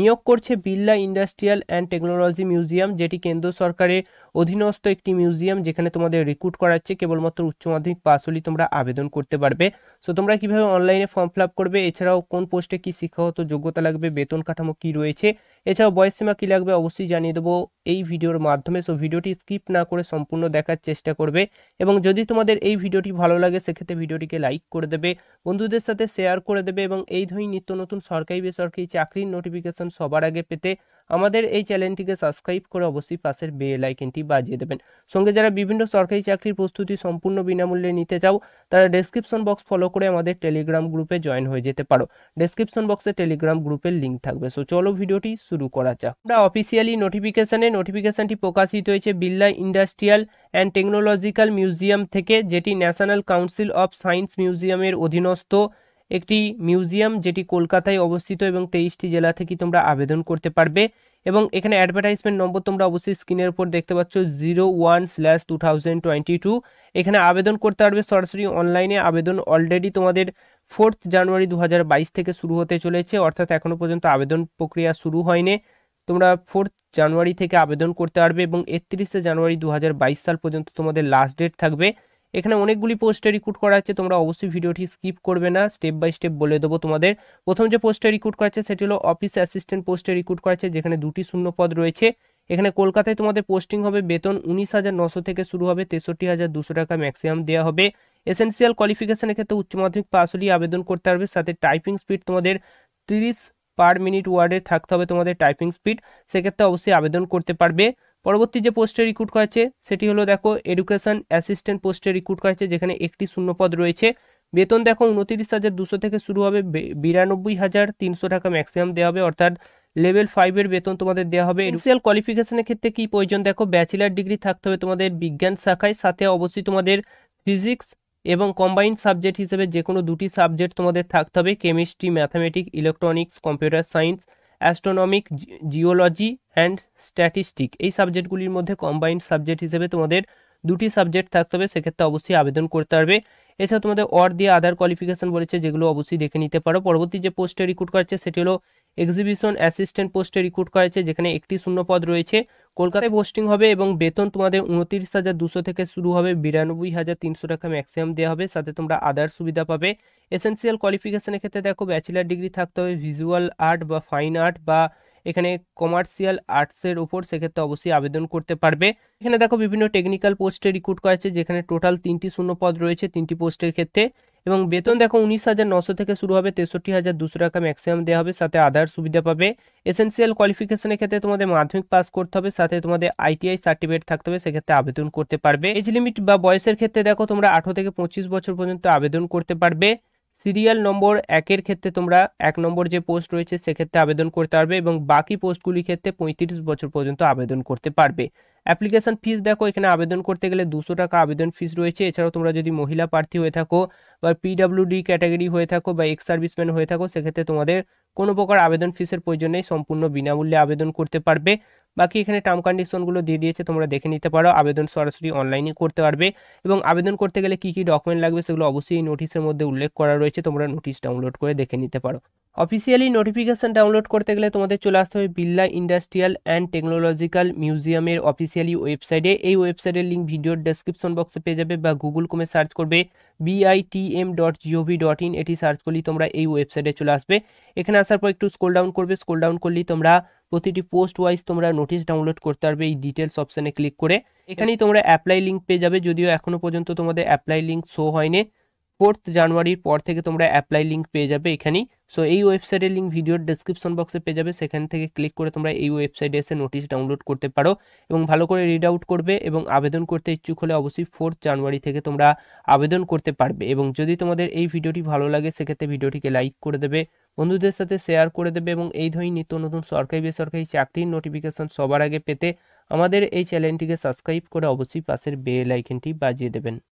নিয়োগ করছে বিল্লা ইন্ডাস্ট্রিয়াল অ্যান্ড টেকনোলজি মিউজিয়াম যেটি কেন্দ্র সরকারের অধীনস্থ একটি মিউজিয়াম যেখানে তোমাদের রিক্রুট করাচ্ছে কেবলমাত্র উচ্চ মাধ্যমিক পাস হলেই তোমরা আবেদন করতে পারবে সো তোমরা কিভাবে অনলাইনে ফর্ম ফিল করবে এছাড়াও কোন পোস্টে কি শিক্ষাগত যোগ্যতা লাগবে বেতন কাঠামো কি রয়েছে এছাড়াও বয়স সীমা কী লাগবে অবশ্যই জানিয়ে দেবো এই ভিডিওর মাধ্যমে সো ভিডিওটি স্কিপ না করে সম্পূর্ণ দেখার চেষ্টা করবে এবং যদি তোমাদের এই ভিডিওটি ভালো লাগে সেক্ষেত্রে ভিডিওটিকে লাইক করে দেবে বন্ধুদের সাথে শেয়ার করে দেবে এবং এই ধরনের নিত্য নতুন সরকারি বেসরকারি চাকরির নোটিফিকেশন সবার আগে পেতে আমাদের এই চ্যানেলটিকে সাবস্ক্রাইব করে অবশ্যই পাশের বেল আইকনটি বাজিয়ে দেবেন সঙ্গে যারা বিভিন্ন সরকারি চাকরির প্রস্তুতি সম্পূর্ণ বিনামূল্যে নিতে চাও তারা ডেসক্রিপশন বক্স ফলো করে আমাদের টেলিগ্রাম গ্রুপে জয়েন হয়ে যেতে পারো ডেসক্রিপশন বক্সে টেলিগ্রাম গ্রুপের লিঙ্ক থাকবে সো চলো ভিডিওটি শুরু করা যাক আমরা অফিসিয়ালি নোটিফিকেশানে নোটিফিকেশনটি প্রকাশিত হয়েছে বিল্লা ইন্ডাস্ট্রিয়াল অ্যান্ড টেকনোলজিক্যাল মিউজিয়াম থেকে যেটি ন্যাশনাল কাউন্সিল অফ সায়েন্স মিউজিয়ামের অধীনস্থ একটি মিউজিয়াম যেটি কলকাতায় অবস্থিত এবং তেইশটি জেলা থেকে তোমরা আবেদন করতে পারবে এবং এখানে অ্যাডভার্টাইজমেন্ট নম্বর তোমরা অবশ্যই স্ক্রিনের উপর দেখতে পাচ্ছ zero one slash two thousand twenty two এখানে আবেদন করতে পারবে সরাসরি অনলাইনে আবেদন অলরেডি তোমাদের ফোর্থ জানুয়ারি দু থেকে শুরু হতে চলেছে অর্থাৎ এখনও পর্যন্ত আবেদন প্রক্রিয়া শুরু হয়নি তোমরা ফোর্থ জানুয়ারি থেকে আবেদন করতে পারবে এবং একত্রিশে জানুয়ারি দু সাল পর্যন্ত তোমাদের লাস্ট ডেট থাকবে এখানে অনেকগুলি পোস্টে রিক্রুট করা হচ্ছে তোমরা অবশ্যই ভিডিওটি স্কিপ করবে না স্টেপ বাই স্টেপ বলে দেবো তোমাদের প্রথম যে পোস্টে রিক্রুট করা হচ্ছে সেটি হলো অফিস অ্যাসিস্ট্যান্ট পোস্টে রিক্রুট করা হচ্ছে যেখানে দুটি শূন্য পদ রয়েছে এখানে কলকাতায় তোমাদের পোস্টিং হবে বেতন উনিশ হাজার নশো থেকে শুরু হবে তেষট্টি হাজার দুশো টাকা ম্যাক্সিমাম দেওয়া হবে এসেন্সিয়াল কোয়ালিফিকেশনের ক্ষেত্রে উচ্চ মাধ্যমিক পাস হলেই আবেদন করতে পারবে সাথে টাইপিং স্পিড তোমাদের তিরিশ পার মিনিট ওয়ার্ডে থাকতে হবে তোমাদের টাইপিং স্পিড সেক্ষেত্রে অবশ্যই আবেদন করতে পারবে পরবর্তী যে পোস্টে রিক্রুট করেছে সেটি হলো দেখো এডুকেশন অ্যাসিস্ট্যান্ট পোস্টে রিক্রুট করেছে যেখানে একটি শূন্যপদ রয়েছে বেতন দেখো উনতিরিশ হাজার দুশো থেকে শুরু হবে বিরানব্বই হাজার তিনশো টাকা ম্যাক্সিমাম দেওয়া হবে অর্থাৎ লেভেল ফাইভের বেতন তোমাদের দেওয়া হবে এডুকেশনাল কোয়ালিফিকেশনের ক্ষেত্রে কী প্রয়োজন দেখো ব্যাচেলার ডিগ্রি থাকতে হবে তোমাদের বিজ্ঞান শাখায় সাথে অবশ্যই তোমাদের ফিজিক্স এবং কম্বাইন্ড সাবজেক্ট হিসেবে যে কোনো দুটি সাবজেক্ট তোমাদের থাকতে হবে chemistry mathematic electronics computer science astronomic geology and statistic এই সাবজেক্টগুলির মধ্যে কম্বাইন্ড সাবজেক্ট হিসেবে তোমাদের দুটি সাবজেক্ট থাকতে হবে সেক্ষেত্রে অবশ্যই আবেদন করতে পারবে এছাড়া তোমাদের ওয়ার্ড দিয়ে আদার কোয়ালিফিকেশন বলেছে যেগুলো অবশ্যই দেখে নিতে পারো পরবর্তী যে পোস্টে রিক্রুট করেছে সেটি হলো এক্সিবিশন অ্যাসিস্ট্যান্ট পোস্টে রিক্রুট করেছে যেখানে একটি শূন্য পদ রয়েছে কলকাতায় পোস্টিং হবে এবং বেতন তোমাদের উনত্রিশ হাজার দুশো থেকে শুরু হবে বিরানব্বই হাজার তিনশো টাকা ম্যাক্সিমাম দেওয়া হবে সাথে তোমরা আদার সুবিধা পাবে এসেন্সিয়াল কোয়ালিফিকেশনের ক্ষেত্রে দেখো ব্যাচেলার ডিগ্রি থাকতে হবে ভিজুয়াল আর্ট বা ফাইন আর্ট বা এখানে কমার্শিয়াল আর্টসের ওপর সেক্ষেত্রে অবশ্যই আবেদন করতে পারবে এখানে দেখো বিভিন্ন টেকনিক্যাল পোস্টে রিক্রুট করা হয়েছে যেখানে টোটাল তিনটি শূন্য পদ রয়েছে তিনটি পোস্টের ক্ষেত্রে এবং বেতন দেখো উনিশ হাজার নশো থেকে শুরু হবে তেষট্টি হাজার দুশো টাকা ম্যাক্সিমাম দেওয়া হবে সাথে আধার সুবিধা পাবে এসেন্সিয়াল কোয়ালিফিকেশনের ক্ষেত্রে তোমাদের মাধ্যমিক পাস করতে হবে সাথে তোমাদের আইটিআই সার্টিফিকেট থাকতে হবে সেক্ষেত্রে আবেদন করতে পারবে এজ লিমিট বা বয়সের ক্ষেত্রে দেখো তোমরা আঠেরো থেকে পঁচিশ বছর পর্যন্ত আবেদন করতে পারবে সিরিয়াল নম্বর একের ক্ষেত্রে তোমরা এক নম্বর যে পোস্ট রয়েছে সেক্ষেত্রে আবেদন করতে পারবে এবং বাকি পোস্টগুলির ক্ষেত্রে পঁয়ত্রিশ বছর পর্যন্ত আবেদন করতে পারবে অ্যাপ্লিকেশান ফিস দেখো এখানে আবেদন করতে গেলে দুশো টাকা আবেদন ফিস রয়েছে এছাড়াও তোমরা যদি মহিলা প্রার্থী হয়ে থাকো বা পিডাব্লিউডি ক্যাটাগরি হয়ে থাকো বা এক্স সার্ভিসম্যান হয়ে থাকো সেক্ষেত্রে তোমাদের কোনো প্রকার আবেদন ফিসের প্রয়োজন নেই সম্পূর্ণ বিনামূল্যে আবেদন করতে পারবে বাকি এখানে টার্ম কন্ডিশনগুলো দিয়ে দিয়েছে তোমরা দেখে নিতে পারো আবেদন সরাসরি অনলাইনে করতে পারবে এবং আবেদন করতে গেলে কী কী ডকুমেন্ট লাগবে সেগুলো অবশ্যই নোটিশের মধ্যে উল্লেখ করা রয়েছে তোমরা নোটিশ ডাউনলোড করে দেখে নিতে পারো অফিসিয়ালি নোটিফিকেশান ডাউনলোড করতে গেলে তোমাদের চলে আসতে হবে বিল্লা ইন্ডাস্ট্রিয়াল অ্যান্ড টেকনোলজিক্যাল মিউজিয়ামের অফিসিয়ালি ওয়েবসাইটে এই ওয়েবসাইটের লিঙ্ক ভিডিওর ডেসক্রিপশন বক্সে পেয়ে যাবে বা গুগল কমে সার্চ করবে BITM dot GOV dot in এটি সার্চ করলেই তোমরা এই ওয়েবসাইটে চলে আসবে এখানে আসার পর একটু স্কোল ডাউন করবে স্কোল ডাউন করলেই তোমরা প্রতিটি পোস্ট ওয়াইজ তোমরা নোটিশ ডাউনলোড করতে পারবে এই ডিটেলস অপশানে ক্লিক করে এখানেই তোমরা অ্যাপ্লাই লিঙ্ক পেয়ে যাবে যদিও এখনও পর্যন্ত তোমাদের অ্যাপ্লাই লিঙ্ক শো হয়নি ফোর্থ জানুয়ারির পর থেকে তোমরা অ্যাপ্লাই লিঙ্ক পেয়ে যাবে এখানেই সো এই ওয়েবসাইটের লিঙ্ক ভিডিওর ডেসক্রিপশন বক্সে পেয়ে যাবে সেখান থেকে ক্লিক করে তোমরা এই ওয়েবসাইটে এসে নোটিশ ডাউনলোড করতে পারো এবং ভালো করে রিড আউট করবে এবং আবেদন করতে ইচ্ছুক হলে অবশ্যই ফোর্থ জানুয়ারি থেকে তোমরা আবেদন করতে পারবে এবং যদি তোমাদের এই ভিডিওটি ভালো লাগে সেক্ষেত্রে ভিডিওটিকে লাইক করে দেবে বন্ধুদের সাথে শেয়ার করে দেবে এবং এই ধরনের নিত্য নতুন সরকারি বেসরকারি চাকরির নোটিফিকেশন সবার আগে পেতে আমাদের এই চ্যানেলটিকে সাবস্ক্রাইব করে অবশ্যই পাশের বেল আইকনটি বাজিয়ে দেবেন